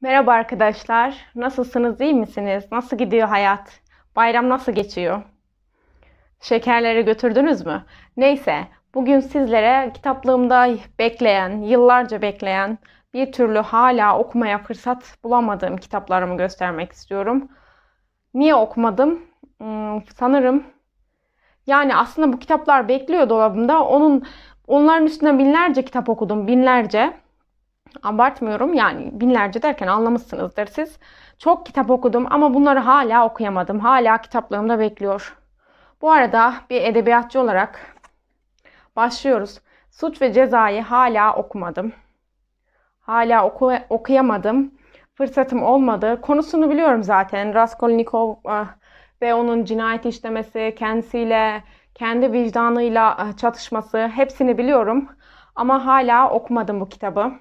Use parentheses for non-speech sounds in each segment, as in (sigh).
Merhaba arkadaşlar. Nasılsınız? İyi misiniz? Nasıl gidiyor hayat? Bayram nasıl geçiyor? Şekerleri götürdünüz mü? Neyse, bugün sizlere kitaplığımda bekleyen, yıllarca bekleyen, bir türlü hala okumaya fırsat bulamadığım kitaplarımı göstermek istiyorum. Niye okumadım? Hmm, sanırım yani aslında bu kitaplar bekliyor dolabımda. Onun onların üstünde binlerce kitap okudum, binlerce abartmıyorum yani binlerce derken anlamışsınızdır siz. Çok kitap okudum ama bunları hala okuyamadım. Hala kitaplarımda bekliyor. Bu arada bir edebiyatçı olarak başlıyoruz. Suç ve cezayı hala okumadım. Hala oku okuyamadım. Fırsatım olmadı. Konusunu biliyorum zaten. Raskolnikov ah, ve onun cinayet işlemesi, kendisiyle, kendi vicdanıyla ah, çatışması hepsini biliyorum. Ama hala okumadım bu kitabı.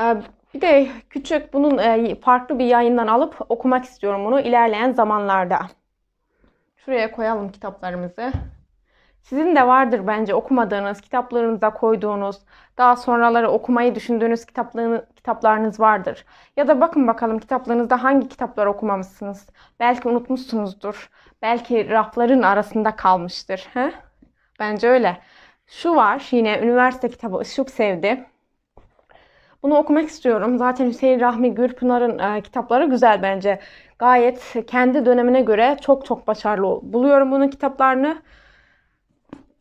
Ee, bir de küçük bunun e, farklı bir yayından alıp okumak istiyorum bunu ilerleyen zamanlarda. Şuraya koyalım kitaplarımızı. Sizin de vardır bence okumadığınız, kitaplarınıza koyduğunuz, daha sonraları okumayı düşündüğünüz kitaplarınız vardır. Ya da bakın bakalım kitaplarınızda hangi kitaplar okumamışsınız. Belki unutmuşsunuzdur. Belki rafların arasında kalmıştır. He? Bence öyle. Şu var yine üniversite kitabı Işık Sevdi. Bunu okumak istiyorum. Zaten Hüseyin Rahmi Gürpınar'ın e, kitapları güzel bence. Gayet kendi dönemine göre çok çok başarılı buluyorum bunun kitaplarını.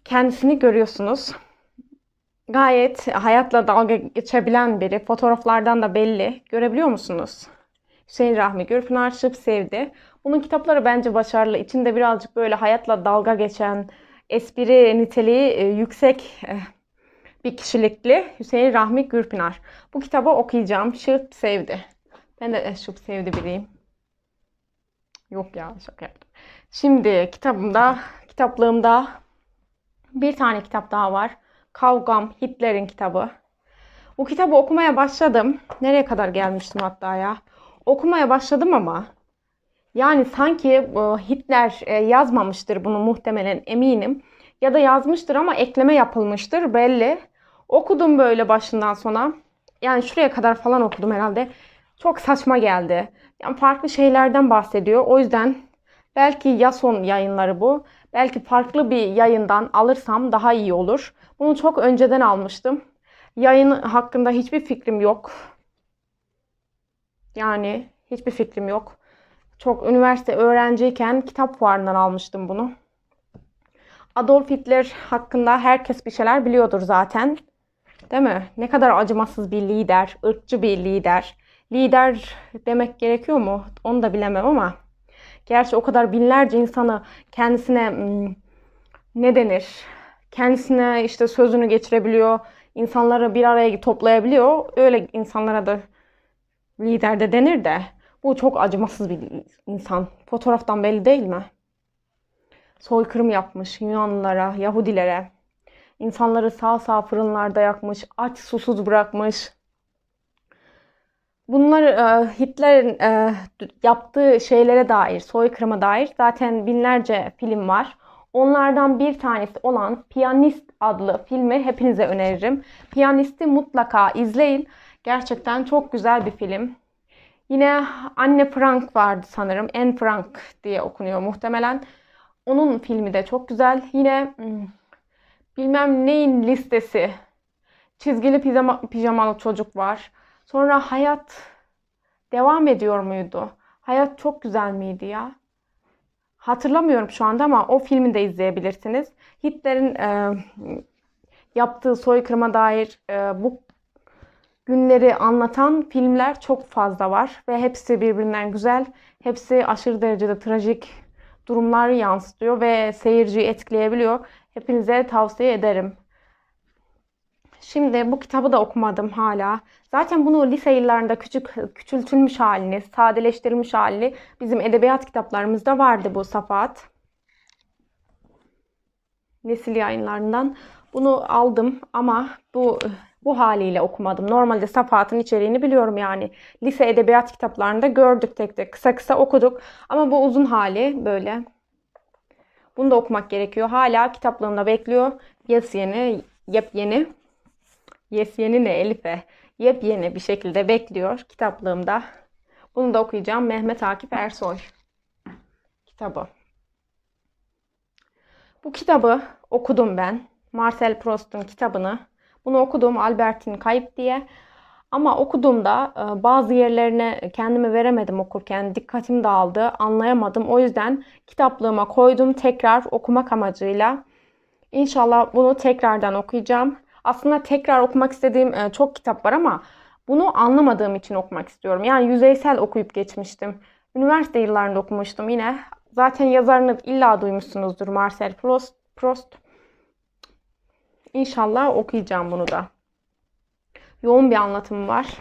Kendisini görüyorsunuz. Gayet hayatla dalga geçebilen biri. Fotoğraflardan da belli. Görebiliyor musunuz? Hüseyin Rahmi Gürpınar Şıp Sevdi. Bunun kitapları bence başarılı. İçinde birazcık böyle hayatla dalga geçen, espri niteliği e, yüksek eh, bir kişilikli Hüseyin Rahmi Gürpınar. Bu kitabı okuyacağım. Şırt sevdi. Ben de çok sevdi biriyim. Yok ya şaka yaptım. Şimdi kitabımda, kitaplığımda bir tane kitap daha var. Kavgam Hitler'in kitabı. Bu kitabı okumaya başladım. Nereye kadar gelmiştim hatta ya. Okumaya başladım ama yani sanki e, Hitler e, yazmamıştır bunu muhtemelen eminim. Ya da yazmıştır ama ekleme yapılmıştır belli. Okudum böyle başından sona. Yani şuraya kadar falan okudum herhalde. Çok saçma geldi. Yani farklı şeylerden bahsediyor. O yüzden belki ya son yayınları bu. Belki farklı bir yayından alırsam daha iyi olur. Bunu çok önceden almıştım. Yayın hakkında hiçbir fikrim yok. Yani hiçbir fikrim yok. Çok üniversite öğrenciyken kitap fuarından almıştım bunu. Adolf Hitler hakkında herkes bir şeyler biliyordur zaten. Değil mi? Ne kadar acımasız bir lider, ırkçı bir lider. Lider demek gerekiyor mu? Onu da bilemem ama gerçi o kadar binlerce insanı kendisine hmm, ne denir? Kendisine işte sözünü geçirebiliyor, insanları bir araya toplayabiliyor. Öyle insanlara da lider de denir de bu çok acımasız bir insan. Fotoğraftan belli değil mi? Soykırım yapmış Yunanlılara, Yahudilere. İnsanları sağ sağ fırınlarda yakmış, aç susuz bırakmış. Bunlar e, Hitler'in e, yaptığı şeylere dair, soykırıma dair zaten binlerce film var. Onlardan bir tanesi olan Piyanist adlı filmi hepinize öneririm. Piyanisti mutlaka izleyin. Gerçekten çok güzel bir film. Yine Anne Frank vardı sanırım. Anne Frank diye okunuyor muhtemelen. Onun filmi de çok güzel. Yine hmm, bilmem neyin listesi, çizgili pijama, pijamalı çocuk var. Sonra hayat devam ediyor muydu? Hayat çok güzel miydi ya? Hatırlamıyorum şu anda ama o filmi de izleyebilirsiniz. Hitler'in e, yaptığı soykırıma dair e, bu günleri anlatan filmler çok fazla var ve hepsi birbirinden güzel. Hepsi aşırı derecede trajik durumlar yansıtıyor ve seyirciyi etkileyebiliyor hepinize tavsiye ederim. Şimdi bu kitabı da okumadım hala. Zaten bunu lise yıllarında küçük küçültülmüş halini, sadeleştirilmiş halini bizim edebiyat kitaplarımızda vardı bu safat. Nesil yayınlarından. Bunu aldım ama bu bu haliyle okumadım. Normalde safahatın içeriğini biliyorum yani. Lise edebiyat kitaplarında gördük tek tek kısa kısa okuduk ama bu uzun hali böyle bunu da okumak gerekiyor. Hala kitaplığımda bekliyor. Yes yeni, yeni, Yes yeni ne Elif'e? yeni bir şekilde bekliyor kitaplığımda. Bunu da okuyacağım. Mehmet Akif Ersoy kitabı. Bu kitabı okudum ben. Marcel Proust'un kitabını. Bunu okudum Albert'in Kayıp diye. Ama okuduğumda e, bazı yerlerine kendimi veremedim okurken. Dikkatim dağıldı, anlayamadım. O yüzden kitaplığıma koydum tekrar okumak amacıyla. İnşallah bunu tekrardan okuyacağım. Aslında tekrar okumak istediğim e, çok kitap var ama bunu anlamadığım için okumak istiyorum. Yani yüzeysel okuyup geçmiştim. Üniversite yıllarında okumuştum yine. Zaten yazarını illa duymuşsunuzdur Marcel Proust. İnşallah okuyacağım bunu da yoğun bir anlatımı var.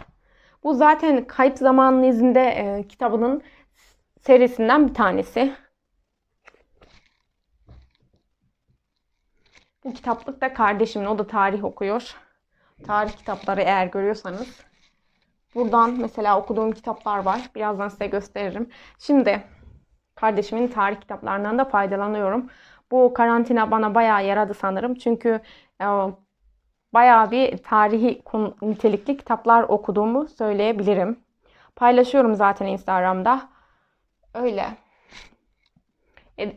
Bu zaten Kayıp Zamanın İzinde e, kitabının serisinden bir tanesi. Bu kitaplık da kardeşimin. O da tarih okuyor. Tarih kitapları eğer görüyorsanız. Buradan mesela okuduğum kitaplar var. Birazdan size gösteririm. Şimdi kardeşimin tarih kitaplarından da faydalanıyorum. Bu karantina bana bayağı yaradı sanırım. Çünkü e, bayağı bir tarihi nitelikli kitaplar okuduğumu söyleyebilirim. Paylaşıyorum zaten Instagram'da. Öyle.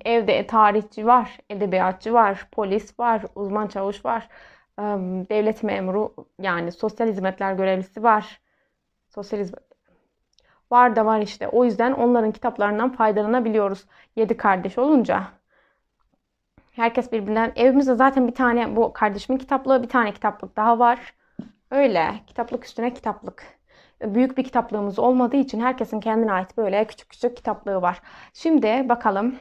Evde tarihçi var, edebiyatçı var, polis var, uzman çavuş var, devlet memuru yani sosyal hizmetler görevlisi var. Sosyal hizmet var da var işte. O yüzden onların kitaplarından faydalanabiliyoruz. Yedi kardeş olunca. Herkes birbirinden. Evimizde zaten bir tane bu kardeşimin kitaplığı bir tane kitaplık daha var. Öyle kitaplık üstüne kitaplık. Büyük bir kitaplığımız olmadığı için herkesin kendine ait böyle küçük küçük kitaplığı var. Şimdi bakalım.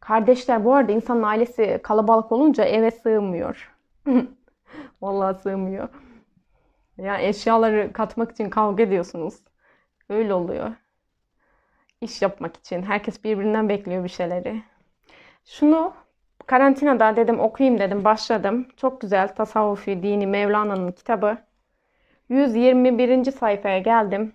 Kardeşler bu arada insanın ailesi kalabalık olunca eve sığmıyor. (laughs) Vallahi sığmıyor. Ya eşyaları katmak için kavga ediyorsunuz. Öyle oluyor. İş yapmak için. Herkes birbirinden bekliyor bir şeyleri. Şunu karantinada dedim okuyayım dedim başladım. Çok güzel tasavvufi dini Mevlana'nın kitabı. 121. sayfaya geldim.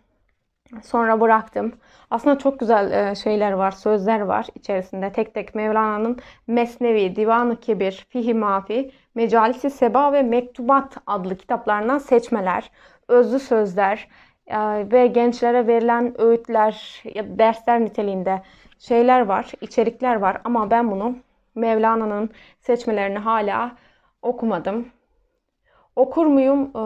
Sonra bıraktım. Aslında çok güzel e, şeyler var, sözler var içerisinde. Tek tek Mevlana'nın Mesnevi, divanı, kibir, Fihi Mafi, Mecalisi Seba ve Mektubat adlı kitaplarından seçmeler, özlü sözler e, ve gençlere verilen öğütler, dersler niteliğinde şeyler var, içerikler var ama ben bunu Mevlana'nın seçmelerini hala okumadım. Okur muyum ee,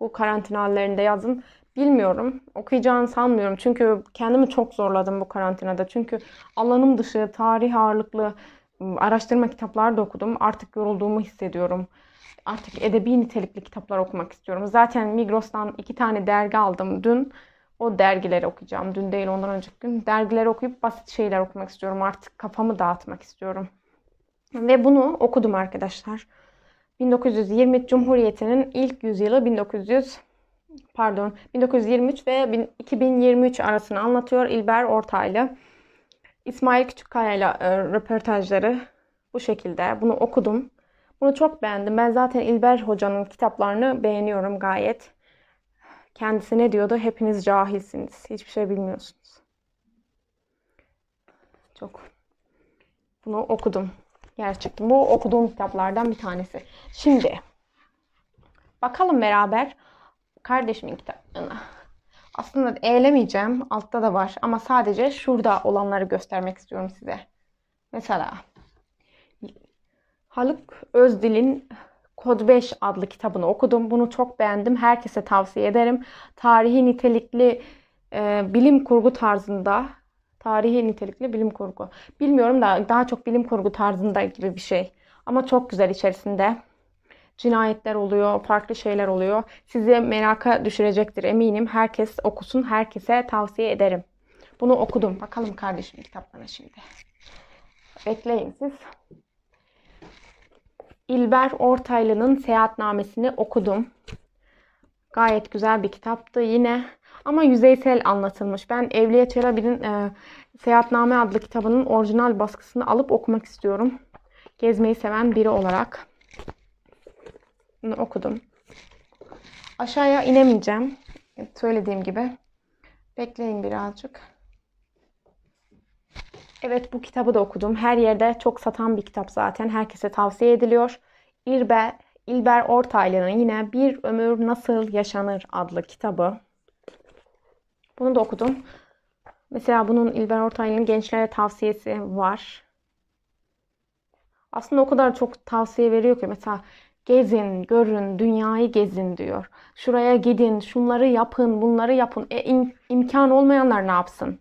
bu karantinalarında yazın bilmiyorum. Okuyacağını sanmıyorum. Çünkü kendimi çok zorladım bu karantinada. Çünkü alanım dışı, tarih ağırlıklı ıı, araştırma kitapları da okudum. Artık yorulduğumu hissediyorum. Artık edebi nitelikli kitaplar okumak istiyorum. Zaten Migros'tan iki tane dergi aldım dün. O dergileri okuyacağım. Dün değil ondan önceki gün. Dergileri okuyup basit şeyler okumak istiyorum. Artık kafamı dağıtmak istiyorum. Ve bunu okudum arkadaşlar. 1920 Cumhuriyeti'nin ilk yüzyılı 1900 pardon 1923 ve 2023 arasını anlatıyor İlber Ortaylı. İsmail Küçükkaya ile e, röportajları bu şekilde. Bunu okudum. Bunu çok beğendim. Ben zaten İlber Hoca'nın kitaplarını beğeniyorum gayet. Kendisi ne diyordu? Hepiniz cahilsiniz. Hiçbir şey bilmiyorsunuz. Çok. Bunu okudum yer çıktı. Bu okuduğum kitaplardan bir tanesi. Şimdi bakalım beraber kardeşimin kitaplarına. Aslında eğlemeyeceğim. Altta da var ama sadece şurada olanları göstermek istiyorum size. Mesela Haluk Özdil'in Kod 5 adlı kitabını okudum. Bunu çok beğendim. Herkese tavsiye ederim. Tarihi nitelikli e, bilim kurgu tarzında Tarihi nitelikli bilim kurgu. Bilmiyorum da daha çok bilim kurgu tarzında gibi bir şey. Ama çok güzel içerisinde. Cinayetler oluyor, farklı şeyler oluyor. Sizi meraka düşürecektir eminim. Herkes okusun, herkese tavsiye ederim. Bunu okudum. Bakalım kardeşim kitaplarına şimdi. Bekleyin siz. İlber Ortaylı'nın Seyahatnamesini okudum. Gayet güzel bir kitaptı. Yine ama yüzeysel anlatılmış. Ben Evliya Çelebi'nin e, Seyahatname adlı kitabının orijinal baskısını alıp okumak istiyorum. Gezmeyi seven biri olarak bunu okudum. Aşağıya inemeyeceğim. Söylediğim gibi. Bekleyin birazcık. Evet bu kitabı da okudum. Her yerde çok satan bir kitap zaten. Herkese tavsiye ediliyor. İrbe, İlber Ortaylı'nın yine Bir Ömür Nasıl Yaşanır adlı kitabı. Bunu da okudum. Mesela bunun İlber Ortaylı'nın gençlere tavsiyesi var. Aslında o kadar çok tavsiye veriyor ki mesela gezin, görün, dünyayı gezin diyor. Şuraya gidin, şunları yapın, bunları yapın. E, im- imkan olmayanlar ne yapsın?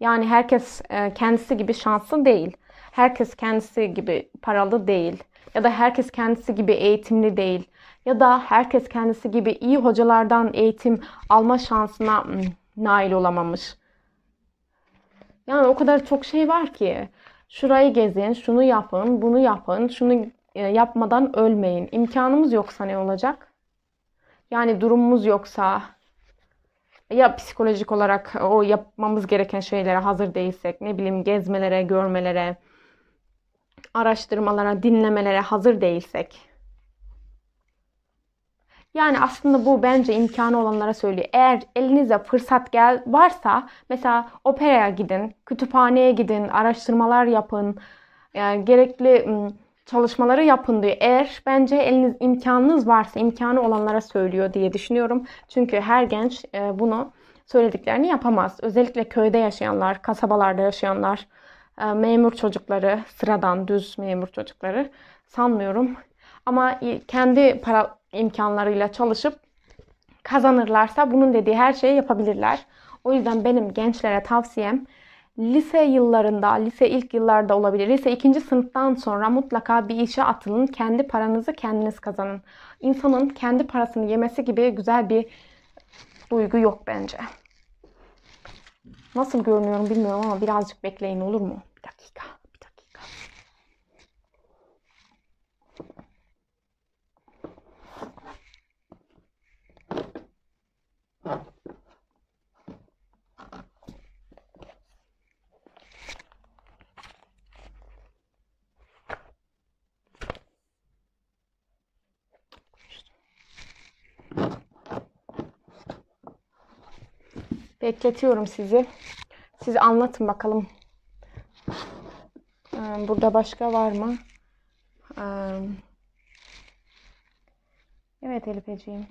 Yani herkes e, kendisi gibi şanslı değil. Herkes kendisi gibi paralı değil. Ya da herkes kendisi gibi eğitimli değil. Ya da herkes kendisi gibi iyi hocalardan eğitim alma şansına hmm, nail olamamış. Yani o kadar çok şey var ki. Şurayı gezin, şunu yapın, bunu yapın, şunu e, yapmadan ölmeyin. İmkanımız yoksa ne olacak? Yani durumumuz yoksa ya psikolojik olarak e, o yapmamız gereken şeylere hazır değilsek, ne bileyim gezmelere, görmelere, araştırmalara, dinlemelere hazır değilsek yani aslında bu bence imkanı olanlara söylüyor. Eğer elinize fırsat gel varsa mesela operaya gidin, kütüphaneye gidin, araştırmalar yapın, yani gerekli çalışmaları yapın diyor. Eğer bence eliniz imkanınız varsa imkanı olanlara söylüyor diye düşünüyorum. Çünkü her genç e, bunu söylediklerini yapamaz. Özellikle köyde yaşayanlar, kasabalarda yaşayanlar, e, memur çocukları, sıradan düz memur çocukları sanmıyorum ama kendi para imkanlarıyla çalışıp kazanırlarsa bunun dediği her şeyi yapabilirler. O yüzden benim gençlere tavsiyem lise yıllarında, lise ilk yıllarda olabilir. Lise ikinci sınıftan sonra mutlaka bir işe atılın. Kendi paranızı kendiniz kazanın. İnsanın kendi parasını yemesi gibi güzel bir duygu yok bence. Nasıl görünüyorum bilmiyorum ama birazcık bekleyin olur mu? Bir dakika. Bekletiyorum sizi. Siz anlatın bakalım. Ee, burada başka var mı? Ee, evet Elifeciğim.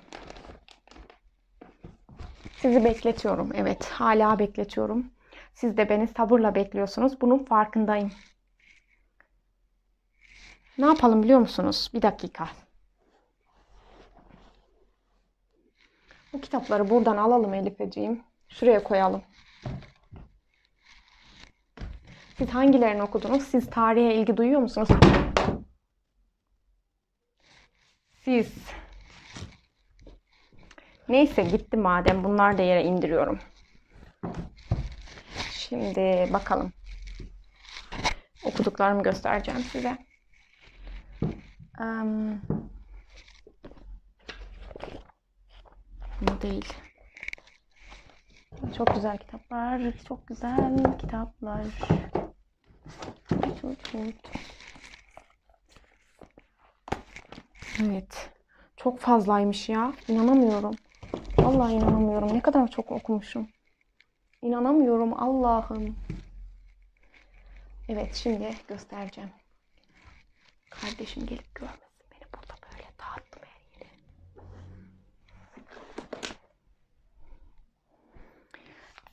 Sizi bekletiyorum. Evet hala bekletiyorum. Siz de beni sabırla bekliyorsunuz. Bunun farkındayım. Ne yapalım biliyor musunuz? Bir dakika. Bu kitapları buradan alalım Elifeciğim. Şuraya koyalım. Siz hangilerini okudunuz? Siz tarihe ilgi duyuyor musunuz? Siz Neyse gitti madem. Bunlar da yere indiriyorum. Şimdi bakalım. Okuduklarımı göstereceğim size. Um, bu değil. Çok güzel kitaplar. Çok güzel kitaplar. Çok çok. Evet. Çok fazlaymış ya. İnanamıyorum. Vallahi inanamıyorum. Ne kadar çok okumuşum. İnanamıyorum Allah'ım. Evet şimdi göstereceğim. Kardeşim gelip görmüş.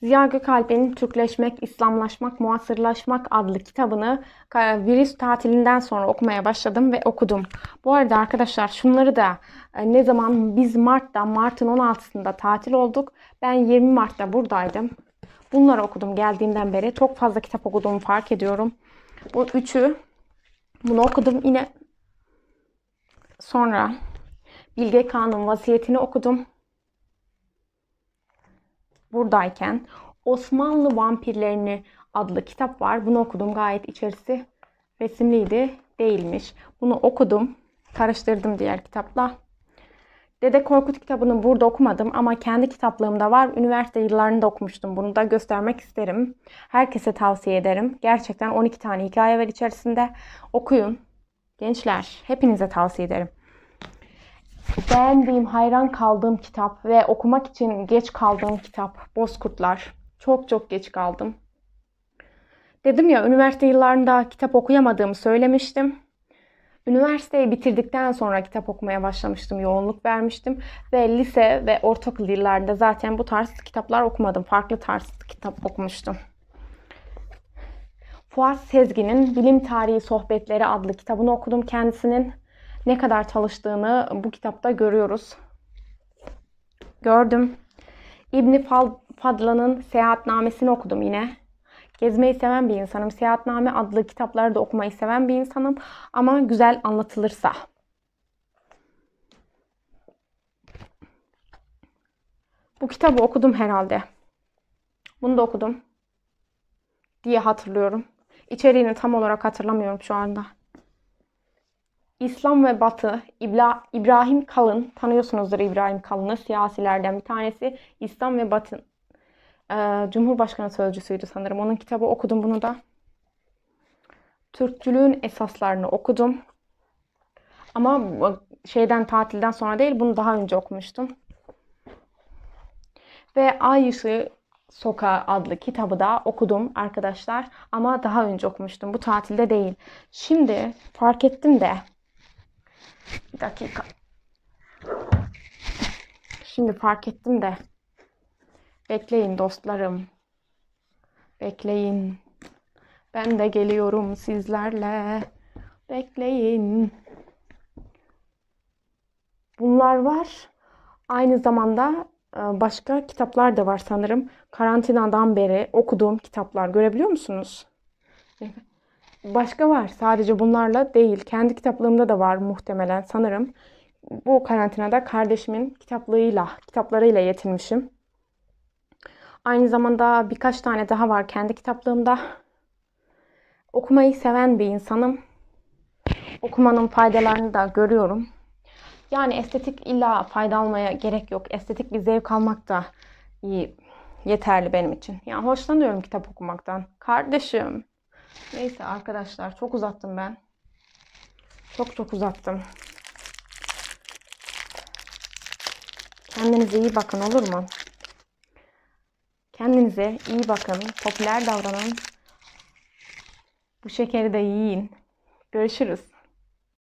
Ziya Gökalp'in Türkleşmek, İslamlaşmak, Muasırlaşmak adlı kitabını e, virüs tatilinden sonra okumaya başladım ve okudum. Bu arada arkadaşlar şunları da e, ne zaman biz Mart'ta, Mart'ın 16'sında tatil olduk. Ben 20 Mart'ta buradaydım. Bunları okudum geldiğimden beri. Çok fazla kitap okuduğumu fark ediyorum. Bu üçü bunu okudum yine. Sonra Bilge Kağan'ın vasiyetini okudum buradayken Osmanlı Vampirlerini adlı kitap var. Bunu okudum. Gayet içerisi resimliydi. Değilmiş. Bunu okudum. Karıştırdım diğer kitapla. Dede Korkut kitabını burada okumadım ama kendi kitaplığımda var. Üniversite yıllarında okumuştum. Bunu da göstermek isterim. Herkese tavsiye ederim. Gerçekten 12 tane hikaye var içerisinde. Okuyun. Gençler, hepinize tavsiye ederim beğendiğim, hayran kaldığım kitap ve okumak için geç kaldığım kitap Bozkurtlar. Çok çok geç kaldım. Dedim ya üniversite yıllarında kitap okuyamadığımı söylemiştim. Üniversiteyi bitirdikten sonra kitap okumaya başlamıştım, yoğunluk vermiştim ve lise ve ortaokul yıllarında zaten bu tarz kitaplar okumadım. Farklı tarz kitap okumuştum. Fuat Sezgin'in Bilim Tarihi Sohbetleri adlı kitabını okudum kendisinin ne kadar çalıştığını bu kitapta görüyoruz. Gördüm. İbni Fadla'nın seyahatnamesini okudum yine. Gezmeyi seven bir insanım. Seyahatname adlı kitapları da okumayı seven bir insanım. Ama güzel anlatılırsa. Bu kitabı okudum herhalde. Bunu da okudum diye hatırlıyorum. İçeriğini tam olarak hatırlamıyorum şu anda. İslam ve Batı, İbla, İbrahim Kalın, tanıyorsunuzdur İbrahim Kalın'ı, siyasilerden bir tanesi. İslam ve Batı e, Cumhurbaşkanı Sözcüsüydü sanırım. Onun kitabı okudum bunu da. Türkçülüğün esaslarını okudum. Ama şeyden tatilden sonra değil, bunu daha önce okumuştum. Ve Ay Işığı Soka adlı kitabı da okudum arkadaşlar. Ama daha önce okumuştum. Bu tatilde değil. Şimdi fark ettim de bir dakika. Şimdi fark ettim de. Bekleyin dostlarım. Bekleyin. Ben de geliyorum sizlerle. Bekleyin. Bunlar var. Aynı zamanda e, başka kitaplar da var sanırım. Karantinadan beri okuduğum kitaplar görebiliyor musunuz? Evet başka var. Sadece bunlarla değil. Kendi kitaplığımda da var muhtemelen sanırım. Bu karantinada kardeşimin kitaplığıyla, kitaplarıyla yetinmişim. Aynı zamanda birkaç tane daha var kendi kitaplığımda. Okumayı seven bir insanım. Okumanın faydalarını da görüyorum. Yani estetik illa fayda almaya gerek yok. Estetik bir zevk almak da iyi, yeterli benim için. Yani hoşlanıyorum kitap okumaktan. Kardeşim, Neyse arkadaşlar çok uzattım ben. Çok çok uzattım. Kendinize iyi bakın olur mu? Kendinize iyi bakın. Popüler davranın. Bu şekeri de yiyin. Görüşürüz.